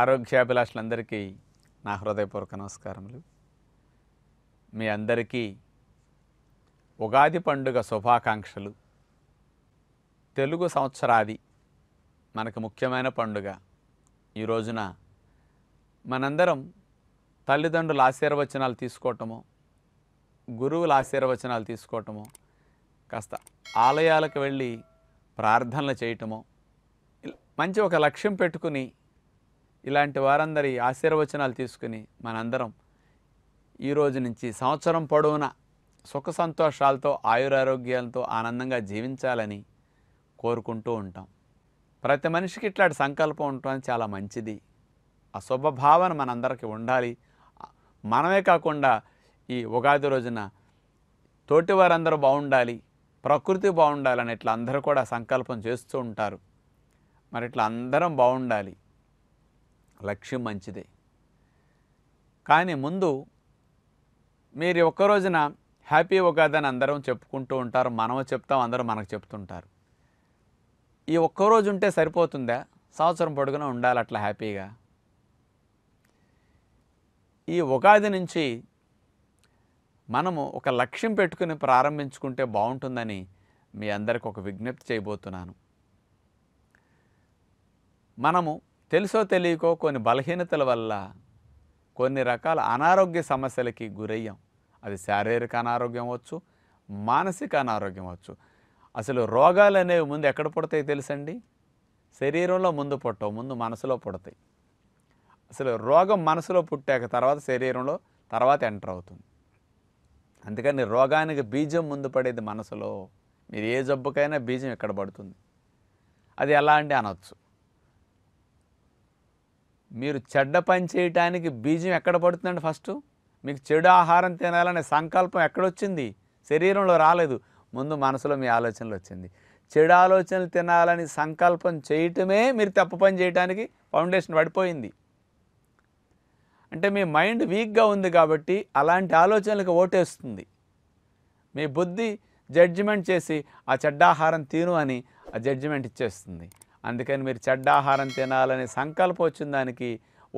ఆరోగ్యాభిలాషులందరికీ నా హృదయపూర్వక నమస్కారములు మీ అందరికీ ఉగాది పండుగ శుభాకాంక్షలు తెలుగు సంవత్సరాది మనకు ముఖ్యమైన పండుగ ఈ రోజున మనందరం తల్లిదండ్రుల ఆశీర్వచనాలు తీసుకోవటము గురువుల ఆశీర్వచనాలు తీసుకోవటము కాస్త ఆలయాలకు వెళ్ళి ప్రార్థనలు చేయటము మంచి ఒక లక్ష్యం పెట్టుకుని ఇలాంటి వారందరి ఆశీర్వచనాలు తీసుకుని మనందరం ఈరోజు నుంచి సంవత్సరం పొడవునా సుఖ సంతోషాలతో ఆయురారోగ్యాలతో ఆనందంగా జీవించాలని కోరుకుంటూ ఉంటాం ప్రతి మనిషికి ఇట్లాంటి సంకల్పం ఉంటాం చాలా మంచిది ఆ శుభభావన మనందరికీ ఉండాలి మనమే కాకుండా ఈ ఉగాది రోజున తోటి వారందరూ బాగుండాలి ప్రకృతి బాగుండాలని ఇట్లా అందరూ కూడా సంకల్పం చేస్తూ ఉంటారు మరి ఇట్లా అందరం బాగుండాలి లక్ష్యం మంచిదే కానీ ముందు మీరు ఒక్కరోజున హ్యాపీ ఉగాది అని అందరం చెప్పుకుంటూ ఉంటారు మనం చెప్తాం అందరూ మనకు చెప్తుంటారు ఈ ఒక్కరోజు ఉంటే సరిపోతుందా సంవత్సరం పొడుగున ఉండాలి అట్లా హ్యాపీగా ఈ ఉగాది నుంచి మనము ఒక లక్ష్యం పెట్టుకుని ప్రారంభించుకుంటే బాగుంటుందని మీ అందరికి ఒక విజ్ఞప్తి చేయబోతున్నాను మనము తెలుసో తెలియకో కొన్ని బలహీనతల వల్ల కొన్ని రకాల అనారోగ్య సమస్యలకి గురయ్యాం అది శారీరక అనారోగ్యం అవచ్చు మానసిక అనారోగ్యం అవ్వచ్చు అసలు రోగాలు అనేవి ముందు ఎక్కడ పుడతాయి తెలుసండి శరీరంలో ముందు పుట్టవు ముందు మనసులో పుడతాయి అసలు రోగం మనసులో పుట్టాక తర్వాత శరీరంలో తర్వాత ఎంటర్ అవుతుంది అందుకని రోగానికి బీజం ముందు పడేది మనసులో మీరు ఏ జబ్బుకైనా బీజం ఎక్కడ పడుతుంది అది ఎలా అంటే అనొచ్చు మీరు చెడ్డ పని చేయటానికి బీజం ఎక్కడ పడుతుందండి ఫస్ట్ మీకు చెడు ఆహారం తినాలనే సంకల్పం ఎక్కడొచ్చింది శరీరంలో రాలేదు ముందు మనసులో మీ ఆలోచనలు వచ్చింది చెడు ఆలోచనలు తినాలని సంకల్పం చేయటమే మీరు తప్పు పని చేయడానికి ఫౌండేషన్ పడిపోయింది అంటే మీ మైండ్ వీక్గా ఉంది కాబట్టి అలాంటి ఆలోచనలకు ఓటేస్తుంది మీ బుద్ధి జడ్జిమెంట్ చేసి ఆ చెడ్డాహారం తీను అని ఆ జడ్జిమెంట్ ఇచ్చేస్తుంది అందుకని మీరు చెడ్డ ఆహారం తినాలనే సంకల్పం వచ్చిన దానికి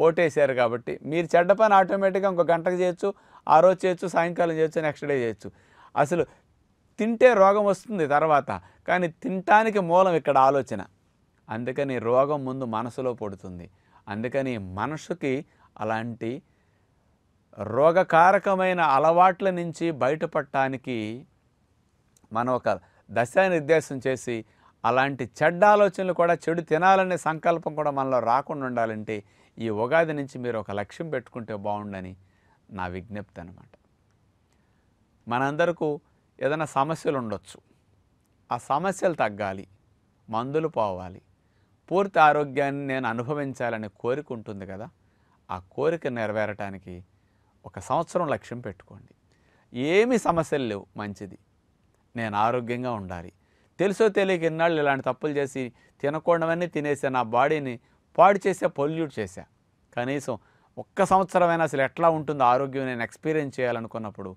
ఓటేశారు కాబట్టి మీరు చెడ్డ పని ఆటోమేటిక్గా ఇంకో గంటకు చేయొచ్చు ఆ రోజు చేయొచ్చు సాయంకాలం చేయొచ్చు నెక్స్ట్ డే చేయొచ్చు అసలు తింటే రోగం వస్తుంది తర్వాత కానీ తినటానికి మూలం ఇక్కడ ఆలోచన అందుకని రోగం ముందు మనసులో పడుతుంది అందుకని మనసుకి అలాంటి రోగకారకమైన అలవాట్ల నుంచి బయటపడటానికి మనం ఒక దశానిర్దేశం చేసి అలాంటి చెడ్డ ఆలోచనలు కూడా చెడు తినాలనే సంకల్పం కూడా మనలో రాకుండా ఉండాలంటే ఈ ఉగాది నుంచి మీరు ఒక లక్ష్యం పెట్టుకుంటే బాగుండని నా విజ్ఞప్తి అనమాట మనందరకు ఏదైనా సమస్యలు ఉండొచ్చు ఆ సమస్యలు తగ్గాలి మందులు పోవాలి పూర్తి ఆరోగ్యాన్ని నేను అనుభవించాలని కోరిక ఉంటుంది కదా ఆ కోరిక నెరవేరటానికి ఒక సంవత్సరం లక్ష్యం పెట్టుకోండి ఏమి సమస్యలు లేవు మంచిది నేను ఆరోగ్యంగా ఉండాలి తెలుసో తెలియక ఇన్నాళ్ళు ఇలాంటి తప్పులు చేసి తినకూడవన్నీ తినేసా నా బాడీని పాడు చేసే పొల్యూట్ చేశా కనీసం ఒక్క సంవత్సరమైనా అసలు ఎట్లా ఉంటుందో ఆరోగ్యం నేను ఎక్స్పీరియన్స్ చేయాలనుకున్నప్పుడు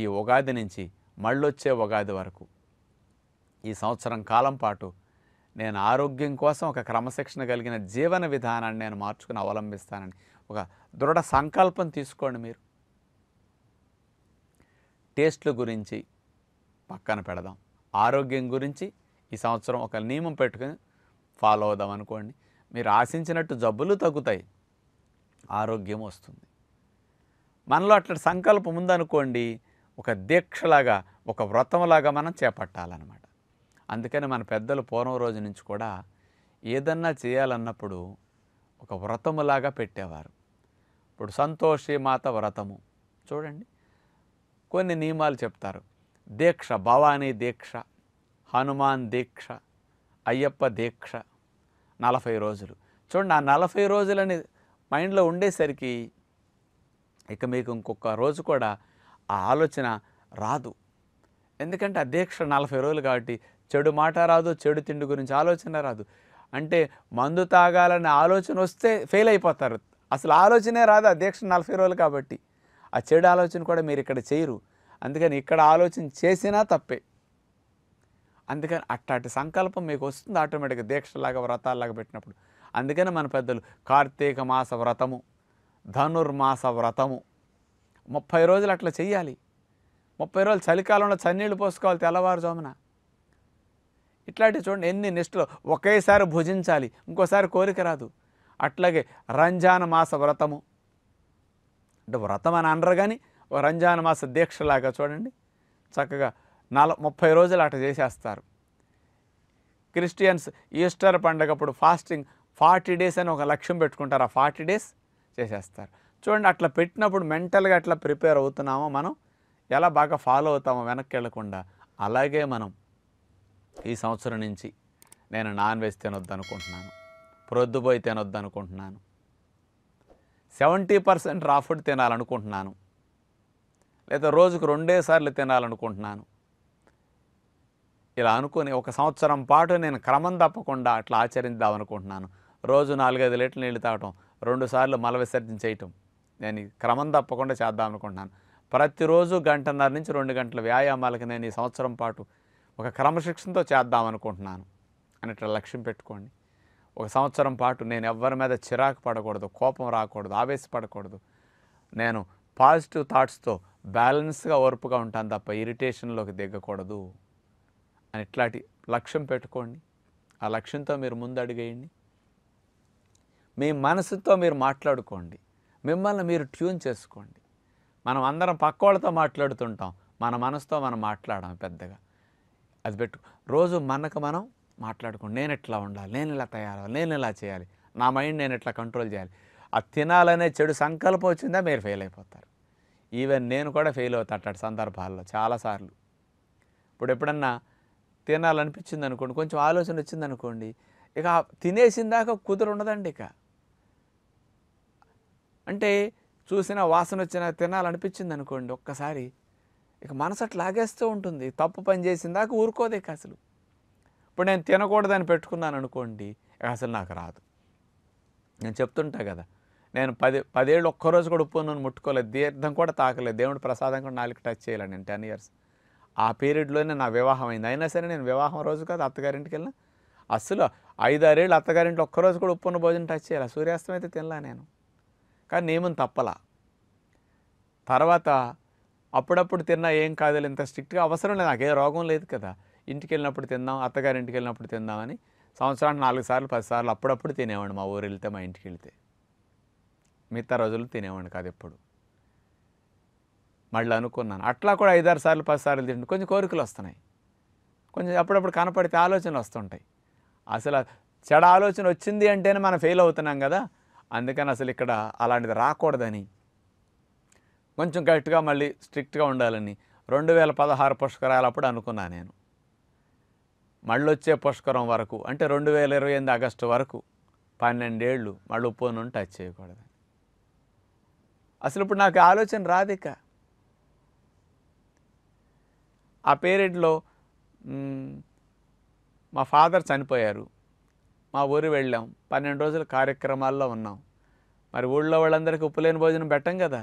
ఈ ఉగాది నుంచి మళ్ళొచ్చే ఉగాది వరకు ఈ సంవత్సరం కాలం పాటు నేను ఆరోగ్యం కోసం ఒక క్రమశిక్షణ కలిగిన జీవన విధానాన్ని నేను మార్చుకుని అవలంబిస్తానని ఒక దృఢ సంకల్పం తీసుకోండి మీరు టేస్ట్ల గురించి పక్కన పెడదాం ఆరోగ్యం గురించి ఈ సంవత్సరం ఒక నియమం పెట్టుకుని ఫాలో అవుదాం అనుకోండి మీరు ఆశించినట్టు జబ్బులు తగ్గుతాయి ఆరోగ్యం వస్తుంది మనలో అట్లా సంకల్పం ఉందనుకోండి ఒక దీక్షలాగా ఒక వ్రతంలాగా మనం చేపట్టాలన్నమాట అందుకని మన పెద్దలు పూర్వం రోజు నుంచి కూడా ఏదన్నా చేయాలన్నప్పుడు ఒక వ్రతములాగా పెట్టేవారు ఇప్పుడు సంతోషి మాత వ్రతము చూడండి కొన్ని నియమాలు చెప్తారు దీక్ష భవానీ దీక్ష హనుమాన్ దీక్ష అయ్యప్ప దీక్ష నలభై రోజులు చూడండి ఆ నలభై రోజులని మైండ్లో ఉండేసరికి ఇక మీకు ఇంకొక రోజు కూడా ఆ ఆలోచన రాదు ఎందుకంటే ఆ దీక్ష నలభై రోజులు కాబట్టి చెడు మాట రాదు చెడు తిండి గురించి ఆలోచన రాదు అంటే మందు తాగాలనే ఆలోచన వస్తే ఫెయిల్ అయిపోతారు అసలు ఆలోచనే రాదు ఆ దీక్ష నలభై రోజులు కాబట్టి ఆ చెడు ఆలోచన కూడా మీరు ఇక్కడ చేయరు అందుకని ఇక్కడ ఆలోచన చేసినా తప్పే అందుకని అట్లాంటి సంకల్పం మీకు వస్తుంది ఆటోమేటిక్గా దీక్షలాగా వ్రతాలాగా పెట్టినప్పుడు అందుకని మన పెద్దలు కార్తీక మాస వ్రతము ధనుర్మాస వ్రతము ముప్పై రోజులు అట్లా చెయ్యాలి ముప్పై రోజులు చలికాలంలో చన్నీళ్ళు పోసుకోవాలి తెల్లవారుజామున ఇట్లాంటివి చూడండి ఎన్ని నిష్ఠలు ఒకేసారి భుజించాలి ఇంకోసారి కోరిక రాదు అట్లాగే రంజాన మాస వ్రతము అంటే వ్రతం అని అనరు కానీ రంజాన మాస దీక్షలాగా చూడండి చక్కగా నల ముప్పై రోజులు అట చేసేస్తారు క్రిస్టియన్స్ ఈస్టర్ పండగప్పుడు ఫాస్టింగ్ ఫార్టీ డేస్ అని ఒక లక్ష్యం పెట్టుకుంటారు ఆ ఫార్టీ డేస్ చేసేస్తారు చూడండి అట్లా పెట్టినప్పుడు మెంటల్గా అట్లా ప్రిపేర్ అవుతున్నామో మనం ఎలా బాగా ఫాలో అవుతామో వెనక్కి వెళ్లకుండా అలాగే మనం ఈ సంవత్సరం నుంచి నేను నాన్ వెజ్ తినొద్దు అనుకుంటున్నాను ప్రొద్దుపోయి తినొద్దు అనుకుంటున్నాను సెవెంటీ పర్సెంట్ రా ఫుడ్ తినాలనుకుంటున్నాను లేదా రోజుకు రెండే సార్లు తినాలనుకుంటున్నాను ఇలా అనుకుని ఒక సంవత్సరం పాటు నేను క్రమం తప్పకుండా అట్లా ఆచరిద్దాం అనుకుంటున్నాను రోజు నాలుగైదు లీటర్లు నీళ్లు తాగటం రెండుసార్లు మల విసర్జన చేయటం నేను క్రమం తప్పకుండా చేద్దాం అనుకుంటున్నాను ప్రతిరోజు గంటన్నర నుంచి రెండు గంటల వ్యాయామాలకు నేను ఈ సంవత్సరం పాటు ఒక క్రమశిక్షణతో చేద్దాం అనుకుంటున్నాను అని ఇట్లా లక్ష్యం పెట్టుకోండి ఒక సంవత్సరం పాటు నేను ఎవరి మీద చిరాకు పడకూడదు కోపం రాకూడదు ఆవేశపడకూడదు నేను పాజిటివ్ థాట్స్తో బ్యాలెన్స్గా ఓర్పుగా ఉంటాను తప్ప ఇరిటేషన్లోకి దిగకూడదు అని ఇట్లాంటి లక్ష్యం పెట్టుకోండి ఆ లక్ష్యంతో మీరు ముందడుగేయండి మీ మనసుతో మీరు మాట్లాడుకోండి మిమ్మల్ని మీరు ట్యూన్ చేసుకోండి మనం అందరం పక్క వాళ్ళతో మాట్లాడుతుంటాం మన మనసుతో మనం మాట్లాడడం పెద్దగా అది పెట్టు రోజు మనకు మనం మాట్లాడుకోండి నేను ఎట్లా ఉండాలి నేను ఇలా తయారవ్వాలి నేను ఇలా చేయాలి నా మైండ్ నేను ఎట్లా కంట్రోల్ చేయాలి ఆ తినాలనే చెడు సంకల్పం వచ్చిందా మీరు ఫెయిల్ అయిపోతారు ఈవెన్ నేను కూడా ఫెయిల్ అవుతా అట్లాంటి సందర్భాల్లో చాలాసార్లు ఇప్పుడు ఎప్పుడన్నా తినాలనిపించింది అనుకోండి కొంచెం ఆలోచన వచ్చింది అనుకోండి ఇక తినేసిన దాకా కుదురు ఉండదండి ఇక అంటే చూసిన వాసన వచ్చిన తినాలనిపించింది అనుకోండి ఒక్కసారి ఇక మనసు అట్లా లాగేస్తూ ఉంటుంది తప్పు పని చేసిన దాకా ఊరుకోదు ఇక అసలు ఇప్పుడు నేను తినకూడదని పెట్టుకున్నాను అనుకోండి అసలు నాకు రాదు నేను చెప్తుంటా కదా నేను పది పదేళ్ళు ఒక్కరోజు కూడా ఉప్పు నన్ను ముట్టుకోలేదు తీర్థం కూడా తాకలేదు దేవుడు ప్రసాదం కూడా నాలుగు టచ్ చేయలేదు నేను టెన్ ఇయర్స్ ఆ పీరియడ్లోనే నా వివాహం అయింది అయినా సరే నేను వివాహం రోజు కాదు అత్తగారింటికి వెళ్ళిన అస్సలు ఐదారేళ్ళు అత్తగారింట్లో ఒక్కరోజు కూడా ఉప్పున్న భోజనం టచ్ చేయాలి సూర్యాస్తం అయితే తినలా నేను కానీ నియమం తప్పలా తర్వాత అప్పుడప్పుడు తిన్నా ఏం కాదు ఇంత స్ట్రిక్ట్గా అవసరం లేదు నాకే రోగం లేదు కదా ఇంటికి వెళ్ళినప్పుడు తిందాం ఇంటికి వెళ్ళినప్పుడు తిందామని సంవత్సరానికి నాలుగు సార్లు పది సార్లు అప్పుడప్పుడు తినేవాడు మా ఊరు వెళ్తే మా ఇంటికి వెళ్తే మిగతా రోజులు తినేవాడిని కాదు ఎప్పుడు మళ్ళీ అనుకున్నాను అట్లా కూడా ఐదారు సార్లు పది సార్లు తింటుంది కొంచెం కోరికలు వస్తున్నాయి కొంచెం అప్పుడప్పుడు కనపడితే ఆలోచనలు వస్తుంటాయి అసలు చెడ ఆలోచన వచ్చింది అంటేనే మనం ఫెయిల్ అవుతున్నాం కదా అందుకని అసలు ఇక్కడ అలాంటిది రాకూడదని కొంచెం కరెక్ట్గా మళ్ళీ స్ట్రిక్ట్గా ఉండాలని రెండు వేల పదహారు పుష్కరాలు అప్పుడు అనుకున్నాను నేను మళ్ళీ వచ్చే పుష్కరం వరకు అంటే రెండు వేల ఇరవై ఎనిమిది ఆగస్టు వరకు పన్నెండేళ్ళు మళ్ళీ ఉప్పు నుండి టచ్ చేయకూడదు అసలు ఇప్పుడు నాకు ఆలోచన రాదు ఇక్కడ ఆ పీరియడ్లో మా ఫాదర్ చనిపోయారు మా ఊరు వెళ్ళాం పన్నెండు రోజుల కార్యక్రమాల్లో ఉన్నాం మరి ఊళ్ళో వాళ్ళందరికీ ఉప్పులేని భోజనం పెట్టం కదా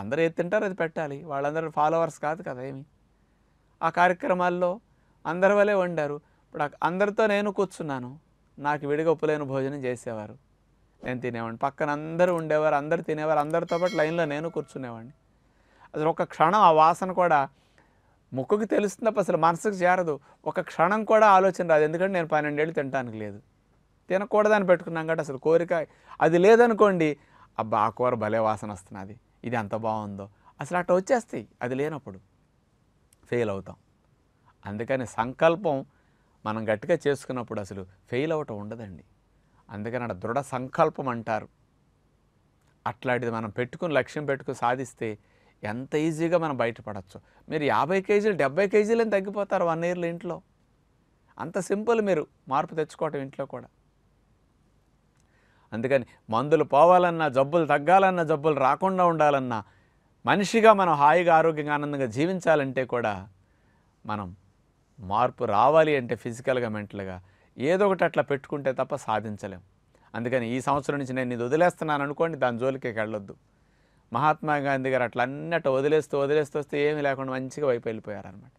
అందరూ ఏది తింటారో అది పెట్టాలి వాళ్ళందరూ ఫాలోవర్స్ కాదు కదా ఏమి ఆ కార్యక్రమాల్లో అందరి వలే వండారు ఇప్పుడు అందరితో నేను కూర్చున్నాను నాకు విడిగా ఉప్పులేని భోజనం చేసేవారు నేను తినేవాడిని పక్కన అందరూ ఉండేవారు అందరు తినేవారు అందరితో పాటు లైన్లో నేను కూర్చునేవాడిని అసలు ఒక క్షణం ఆ వాసన కూడా ముక్కుకి తెలుస్తుంది తప్ప అసలు మనసుకు చేరదు ఒక క్షణం కూడా ఆలోచన రాదు ఎందుకంటే నేను పన్నెండేళ్ళు తినడానికి లేదు తినకూడదని పెట్టుకున్నాం కాబట్టి అసలు కోరిక అది లేదనుకోండి అబ్బా ఆ కూర భలే వాసన వస్తున్నది ఇది ఎంత బాగుందో అసలు అట్లా వచ్చేస్తాయి అది లేనప్పుడు ఫెయిల్ అవుతాం అందుకని సంకల్పం మనం గట్టిగా చేసుకున్నప్పుడు అసలు ఫెయిల్ అవటం ఉండదండి అందుకని అక్కడ దృఢ సంకల్పం అంటారు అట్లాంటిది మనం పెట్టుకుని లక్ష్యం పెట్టుకుని సాధిస్తే ఎంత ఈజీగా మనం బయటపడచ్చు మీరు యాభై కేజీలు డెబ్బై కేజీలు తగ్గిపోతారు వన్ ఇయర్లో ఇంట్లో అంత సింపుల్ మీరు మార్పు తెచ్చుకోవటం ఇంట్లో కూడా అందుకని మందులు పోవాలన్నా జబ్బులు తగ్గాలన్నా జబ్బులు రాకుండా ఉండాలన్నా మనిషిగా మనం హాయిగా ఆరోగ్యంగా ఆనందంగా జీవించాలంటే కూడా మనం మార్పు రావాలి అంటే ఫిజికల్గా మెంటల్గా ఏదో ఒకటి అట్లా పెట్టుకుంటే తప్ప సాధించలేం అందుకని ఈ సంవత్సరం నుంచి నేను ఇది వదిలేస్తున్నాను అనుకోండి దాని జోలికి వెళ్ళొద్దు మహాత్మా గాంధీ గారు అట్లా అన్నట్టు వదిలేస్తూ వదిలేస్తూ వస్తే ఏమి లేకుండా మంచిగా వైపు వెళ్ళిపోయారనమాట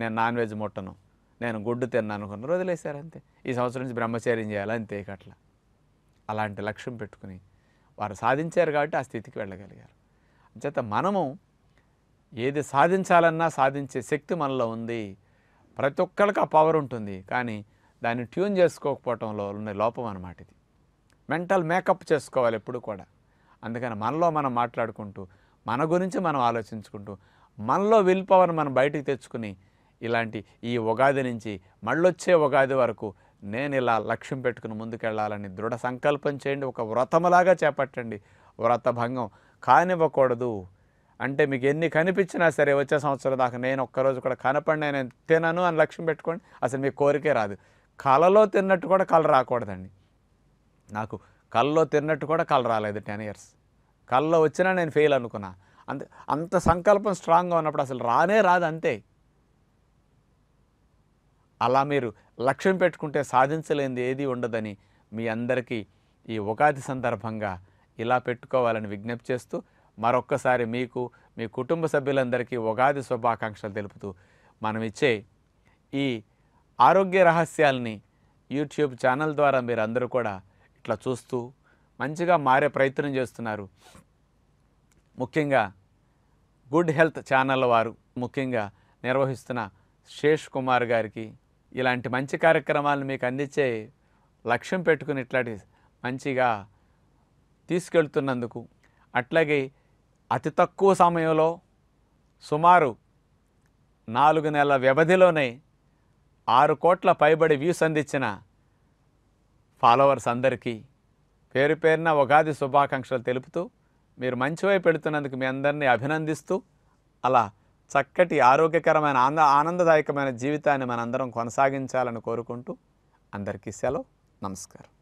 నేను నాన్ వెజ్ ముట్టను నేను గుడ్డు తిన్నాను అనుకున్నారు వదిలేశారు అంతే ఈ సంవత్సరం నుంచి బ్రహ్మచర్యం చేయాలి అంతే అట్లా అలాంటి లక్ష్యం పెట్టుకుని వారు సాధించారు కాబట్టి ఆ స్థితికి వెళ్ళగలిగారు అంచేత మనము ఏది సాధించాలన్నా సాధించే శక్తి మనలో ఉంది ప్రతి ఒక్కరికి ఆ పవర్ ఉంటుంది కానీ దాన్ని ట్యూన్ చేసుకోకపోవటంలో ఉన్న లోపం అనమాట ఇది మెంటల్ మేకప్ చేసుకోవాలి ఎప్పుడు కూడా అందుకని మనలో మనం మాట్లాడుకుంటూ మన గురించి మనం ఆలోచించుకుంటూ మనలో విల్ పవర్ మనం బయటికి తెచ్చుకుని ఇలాంటి ఈ ఉగాది నుంచి మళ్ళొచ్చే ఉగాది వరకు నేను ఇలా లక్ష్యం పెట్టుకుని ముందుకెళ్ళాలని దృఢ సంకల్పం చేయండి ఒక వ్రతములాగా చేపట్టండి వ్రతభంగం కానివ్వకూడదు అంటే మీకు ఎన్ని కనిపించినా సరే వచ్చే సంవత్సరం దాకా నేను ఒక్కరోజు కూడా కనపడి నేను తినను అని లక్ష్యం పెట్టుకోండి అసలు మీకు కోరికే రాదు కలలో తిన్నట్టు కూడా కళ రాకూడదండి నాకు కళ్ళలో తిన్నట్టు కూడా కళ్ళు రాలేదు టెన్ ఇయర్స్ కళ్ళలో వచ్చినా నేను ఫెయిల్ అనుకున్నా అంత అంత సంకల్పం స్ట్రాంగ్గా ఉన్నప్పుడు అసలు రానే రాదు అంతే అలా మీరు లక్ష్యం పెట్టుకుంటే సాధించలేనిది ఏది ఉండదని మీ అందరికీ ఈ ఉగాది సందర్భంగా ఇలా పెట్టుకోవాలని విజ్ఞప్తి చేస్తూ మరొక్కసారి మీకు మీ కుటుంబ సభ్యులందరికీ ఉగాది శుభాకాంక్షలు తెలుపుతూ మనం ఇచ్చే ఈ ఆరోగ్య రహస్యాల్ని యూట్యూబ్ ఛానల్ ద్వారా మీరు అందరూ కూడా ఇట్లా చూస్తూ మంచిగా మారే ప్రయత్నం చేస్తున్నారు ముఖ్యంగా గుడ్ హెల్త్ ఛానల్ వారు ముఖ్యంగా నిర్వహిస్తున్న శేష్ కుమార్ గారికి ఇలాంటి మంచి కార్యక్రమాలను మీకు అందించే లక్ష్యం పెట్టుకుని ఇట్లాంటి మంచిగా తీసుకెళ్తున్నందుకు అట్లాగే అతి తక్కువ సమయంలో సుమారు నాలుగు నెలల వ్యవధిలోనే ఆరు కోట్ల పైబడి వ్యూస్ అందించిన ఫాలోవర్స్ అందరికీ పేరు పేరున ఉగాది శుభాకాంక్షలు తెలుపుతూ మీరు మంచి వైపు పెడుతున్నందుకు మీ అందరినీ అభినందిస్తూ అలా చక్కటి ఆరోగ్యకరమైన ఆనంద ఆనందదాయకమైన జీవితాన్ని మనందరం కొనసాగించాలని కోరుకుంటూ అందరికీ సెలవు నమస్కారం